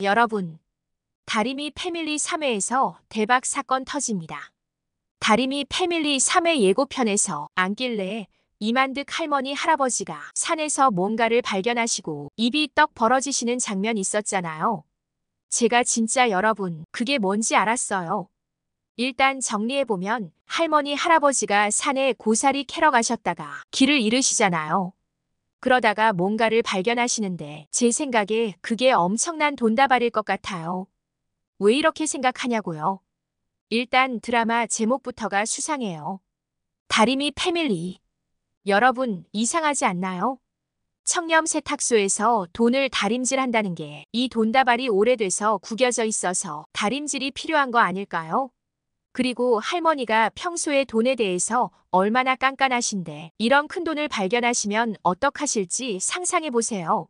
여러분, 다리미 패밀리 3회에서 대박 사건 터집니다. 다리미 패밀리 3회 예고편에서 안길래 이만득 할머니 할아버지가 산에서 뭔가를 발견하시고 입이 떡 벌어지시는 장면 있었잖아요. 제가 진짜 여러분 그게 뭔지 알았어요. 일단 정리해보면 할머니 할아버지가 산에 고사리 캐러 가셨다가 길을 잃으시잖아요. 그러다가 뭔가를 발견하시는데 제 생각에 그게 엄청난 돈다발일 것 같아요. 왜 이렇게 생각하냐고요. 일단 드라마 제목부터가 수상해요. 다리미 패밀리. 여러분 이상하지 않나요? 청렴 세탁소에서 돈을 다림질한다는 게 이 돈다발이 오래돼서 구겨져 있어서 다림질이 필요한 거 아닐까요? 그리고 할머니가 평소에 돈에 대해서 얼마나 깐깐하신데 이런 큰 돈을 발견하시면 어떡하실지 상상해 보세요.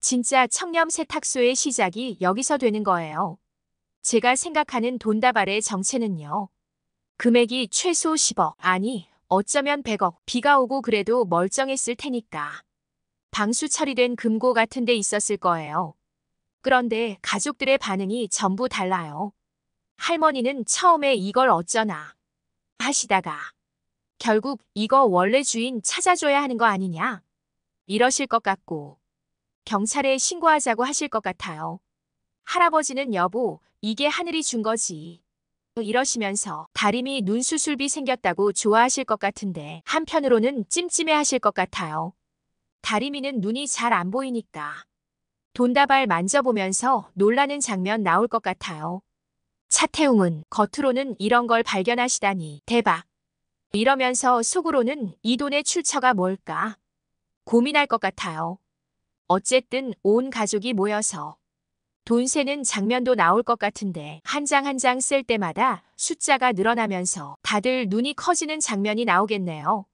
진짜 청렴 세탁소의 시작이 여기서 되는 거예요. 제가 생각하는 돈다발의 정체는요. 금액이 최소 10억, 아니 어쩌면 100억, 비가 오고 그래도 멀쩡했을 테니까. 방수 처리된 금고 같은 데 있었을 거예요. 그런데 가족들의 반응이 전부 달라요. 할머니는 처음에 이걸 어쩌나 하시다가 결국 이거 원래 주인 찾아줘야 하는 거 아니냐 이러실 것 같고 경찰에 신고하자고 하실 것 같아요. 할아버지는 여보 이게 하늘이 준 거지. 이러시면서 다림이 눈수술비 생겼다고 좋아하실 것 같은데 한편으로는 찜찜해 하실 것 같아요. 다리미는 눈이 잘 안 보이니까 돈다발 만져보면서 놀라는 장면 나올 것 같아요. 차태웅은 겉으로는 이런 걸 발견하시다니 대박. 이러면서 속으로는 이 돈의 출처가 뭘까 고민할 것 같아요. 어쨌든 온 가족이 모여서 돈 세는 장면도 나올 것 같은데 한 장 한 장 쓸 때마다 숫자가 늘어나면서 다들 눈이 커지는 장면이 나오겠네요.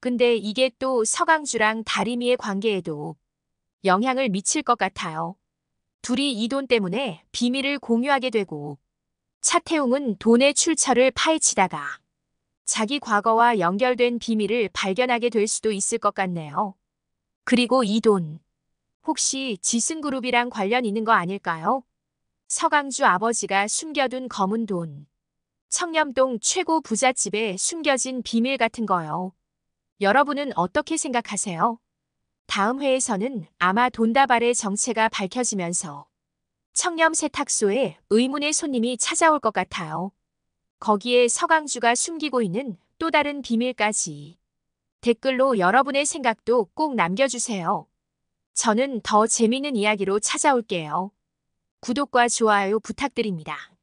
근데 이게 또 서강주랑 다리미의 관계에도 영향을 미칠 것 같아요. 둘이 이 돈 때문에 비밀을 공유하게 되고 차태웅은 돈의 출처를 파헤치다가 자기 과거와 연결된 비밀을 발견하게 될 수도 있을 것 같네요. 그리고 이 돈, 혹시 지승그룹이랑 관련 있는 거 아닐까요? 서강주 아버지가 숨겨둔 검은 돈, 청렴동 최고 부잣집에 숨겨진 비밀 같은 거요. 여러분은 어떻게 생각하세요? 다음 회에서는 아마 돈다발의 정체가 밝혀지면서 청렴 세탁소에 의문의 손님이 찾아올 것 같아요. 거기에 서강주가 숨기고 있는 또 다른 비밀까지. 댓글로 여러분의 생각도 꼭 남겨주세요. 저는 더 재미있는 이야기로 찾아올게요. 구독과 좋아요 부탁드립니다.